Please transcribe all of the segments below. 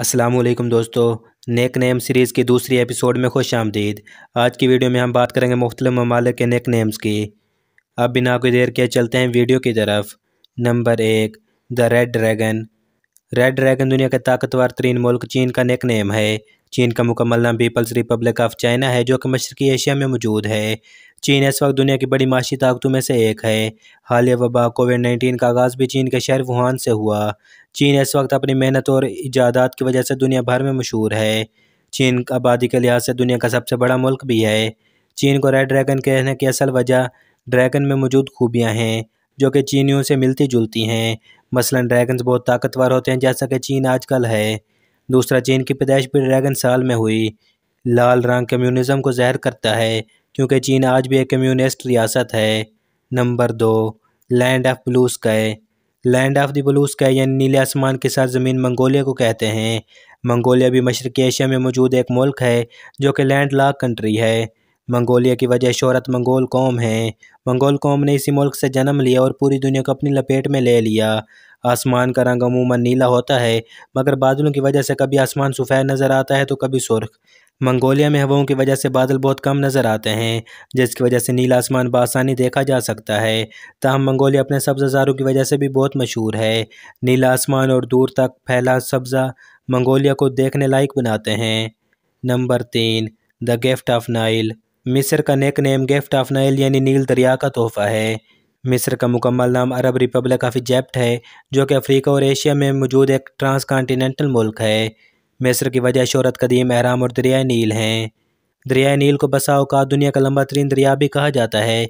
असलम दोस्तों नेक name series की दूसरी एपिसोड में खुश आमदीद आज की वीडियो में हम बात करेंगे मुख्तु ममालिक के नेक नेम्स की अब बिना कोई देर के चलते हैं वीडियो की तरफ नंबर एक the red dragon red dragon दुनिया का ताकतवर तरीन मुल्क चीन का नेक नेम है चीन का मुकम्मल नाम पीपल्स रिपब्लिक ऑफ चाइना है जो कि मशरकी एशिया में मौजूद है चीन इस वक्त दुनिया की बड़ी माशी ताकतों में से एक है हालिया वबा कोविड नाइन्टीन का आगाज़ भी चीन के शहर वुहान से हुआ चीन इस वक्त अपनी मेहनत और ईजादात की वजह से दुनिया भर में मशहूर है चीन आबादी के लिहाज से दुनिया का सबसे बड़ा मुल्क भी है चीन को रेड ड्रैगन कहने की असल वजह ड्रैगन में मौजूद खूबियाँ हैं जो कि चीनियों से मिलती जुलती हैं मसलन ड्रैगन्स बहुत ताकतवर होते हैं जैसा कि चीन आजकल है दूसरा चीन की पैदाइश भी ड्रैगन साल में हुई लाल रंग कम्यूनिज़म को जहर करता है क्योंकि चीन आज भी एक कम्युनिस्ट रियासत है नंबर दो land of blue sky land of the blue sky यानी नीले आसमान के साथ ज़मीन मंगोलिया को कहते हैं मंगोलिया भी मशरक़ी एशिया में मौजूद एक मुल्क है जो कि लैंड लाक कंट्री है मंगोलिया की वजह शहरत मंगोल कौम है मंगोल कौम ने इसी मुल्क से जन्म लिया और पूरी दुनिया को अपनी लपेट में ले लिया आसमान का रंग अमूमन नीला होता है मगर बादलों की वजह से कभी आसमान सफ़ेद नज़र आता है तो कभी सुर्ख मंगोलिया में हवाओं की वजह से बादल बहुत कम नज़र आते हैं जिसकी वजह से नीला आसमान बसानी देखा जा सकता है तहम मंगोलिया अपने सब्जाजारों की वजह से भी बहुत मशहूर है नीला आसमान और दूर तक फैला सब्ज़ा मंगोलिया को देखने लायक बनाते हैं नंबर तीन द गिफ्ट ऑफ नाइल मिस्र का nickname gift of Nile यानी नील दरिया का तोहफा है मिस्र का मुकम्मल नाम अरब रिपब्लिक ऑफ इजैप्ट है जो कि अफ्रीका और एशिया में मौजूद एक ट्रांस कॉन्टीनेंटल मुल्क है मिस्र की वजह शहरत कदीम अहराम और दरिया नील हैं दरिया नील को बसाओ का दुनिया का लंबा तरीन दरिया भी कहा जाता है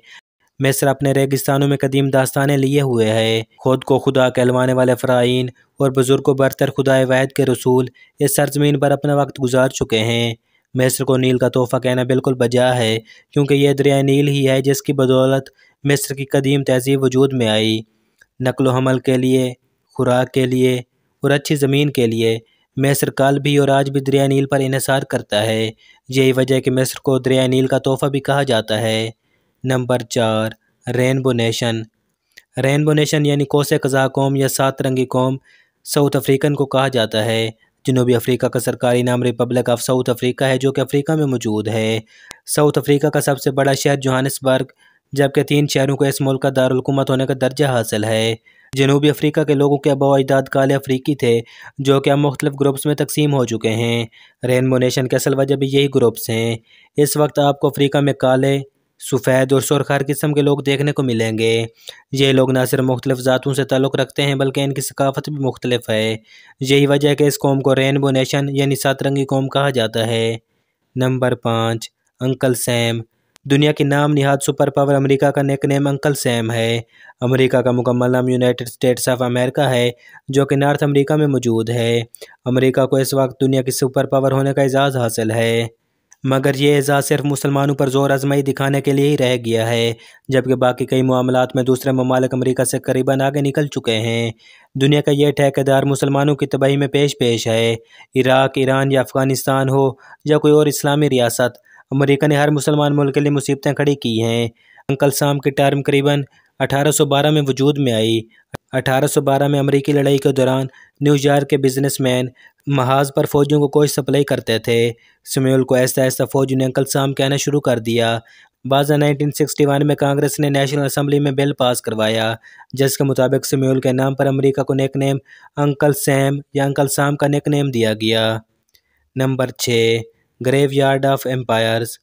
मिस्र अपने रेगिस्तानों में कदीम दास्तानें लिए हुए है खुद को खुदा कहलवाने वाले फ़राइन और बुज़ुर्ग बरतर खुदा वाहद के रसूल इस सरजमीन पर अपना वक्त गुजार चुके हैं मिस्र को नील का तोहफा कहना बिल्कुल बजा है क्योंकि यह दरिया नील ही है जिसकी बदौलत मिस्र की कदीम तहजीब वजूद में आई नकल हमल के लिए खुराक के लिए और अच्छी ज़मीन के लिए मिस्र कल भी और आज भी दरिया नील पर इसार करता है यही वजह कि मिस्र को दरिया नील का तोहफ़ा भी कहा जाता है नंबर चार रेनबो नेशन रेनबो नेशन यानी कोसे कज़ा कौम या सात रंगी कौम साउथ अफ्रीकन को कहा जाता है जनूबी अफ्रीका का सरकारी नाम रिपब्लिक ऑफ साउथ अफ्रीका है जो कि अफ्रीका में मौजूद है साउथ अफ्रीका का सबसे बड़ा शहर जोहानसबर्ग जबकि तीन शहरों को इस मुल्क का दारकूमत होने का दर्जा हासिल है जनूबी अफ्रीका के लोगों के अबाव अजदाद काले अफ्रीकी थे जो कि अब मुख्तलिफ ग्रुप्स में तकसीम हो चुके हैं रेनबो नेशन के असल वजह भी यही ग्रुप्स हैं इस वक्त आपको अफ्रीका में काले सफ़ेद और सुरखार किस्म के लोग देखने को मिलेंगे ये लोग न सिर्फ मुख्तलिफ ज़ातों से ताल्लुक़ रखते हैं बल्कि इनकी सकाफत भी मुख्तलिफ है यही वजह है कि इस कौम को रेनबो नेशन यानी सातरंगी कौम कहा जाता है नंबर पाँच अंकल सैम दुनिया की नाम निहाद सुपर पावर अमेरिका का नेक नेम अंकल सैम है अमेरिका का मुकम्मल नाम यूनाइटेड स्टेट्स ऑफ अमेरिका है जो कि नॉर्थ अमेरिका में मौजूद है अमेरिका को इस वक्त दुनिया की सुपर पावर होने का एजाज़ हासिल है मगर ये एजाज़ सिर्फ मुसलमानों पर ज़ोर आजमाई दिखाने के लिए ही रह गया है जबकि बाकी कई मामलों में दूसरे ममालक अमरीका से करीबन आगे निकल चुके हैं दुनिया का यह ठेकेदार मुसलमानों की तबाही में पेश पेश है इराक ईरान या अफ़गानिस्तान हो या कोई और इस्लामी रियासत अमरीका ने हर मुसलमान मुल्क के लिए मुसीबतें खड़ी की हैं अंकल साम की टर्म करीबन बारह में वजूद में आई 1812 में अमरीकी लड़ाई के दौरान न्यूयॉर्क के बिजनेसमैन महाज पर फौजियों को कोई सप्लाई करते थे सम्यूल को ऐसा ऐसा फौज ने अंकल साम कहना शुरू कर दिया बाजा 1961 में कांग्रेस ने नेशनल असम्बली में बिल पास करवाया जिसके मुताबिक सम्यूल के नाम पर अमरीका को नेक नेम अंकल सैम या अंकल साम का नेक नेम दिया गया नंबर छः ग्रेव यार्ड ऑफ एम्पायर्स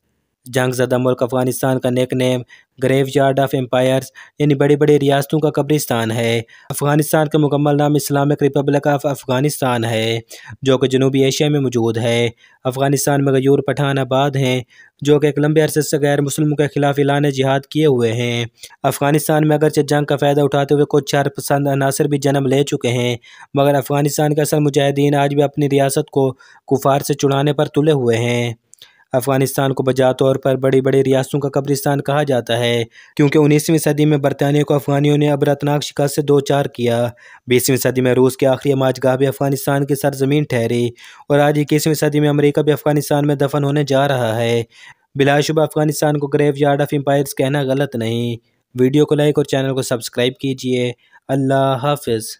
जंग जदा मुल्क अफगानिस्तान का nickname graveyard of empires यानी बड़ी बड़ी रियासतों का कब्रिस्तान है अफगानिस्तान का मुकम्मल नाम इस्लामिक रिपब्लिक ऑफ अफगानिस्तान है जो कि जनूबी एशिया में मौजूद है अफगानिस्तान में गयूर पठान आबाद हैं जो कि एक लंबे अरसे से गैर मुसलमों के खिलाफ एलान जिहाद किए हुए हैं अफगानिस्तान में अगरचे जंग का फ़ायदा उठाते हुए कुछ चार पसंद अनासर भी जन्म ले चुके हैं मगर अफगानिस्तान के असल मुजाहिदीन आज भी अपनी रियासत को कुफार से चुड़ाने पर तुले हुए हैं अफगानिस्तान को बजा तौर पर बड़ी बड़ी रियासतों का कब्रिस्तान कहा जाता है क्योंकि उन्नीसवीं सदी में बरतानिया को अफगानियों ने अबरतनाक शिकस्त से दो चार किया बीसवीं सदी में रूस के आखिरी माजगाह भी अफगानिस्तान की सरजमीन ठहरी और आज इक्कीसवीं सदी में अमरीका भी अफगानिस्तान में दफन होने जा रहा है बिलाशुबा अफगानिस्तान को ग्रेव यार्ड ऑफ एम्पायर्स कहना गलत नहीं वीडियो को लाइक और चैनल को सब्सक्राइब कीजिए अल्लाह हाफिज़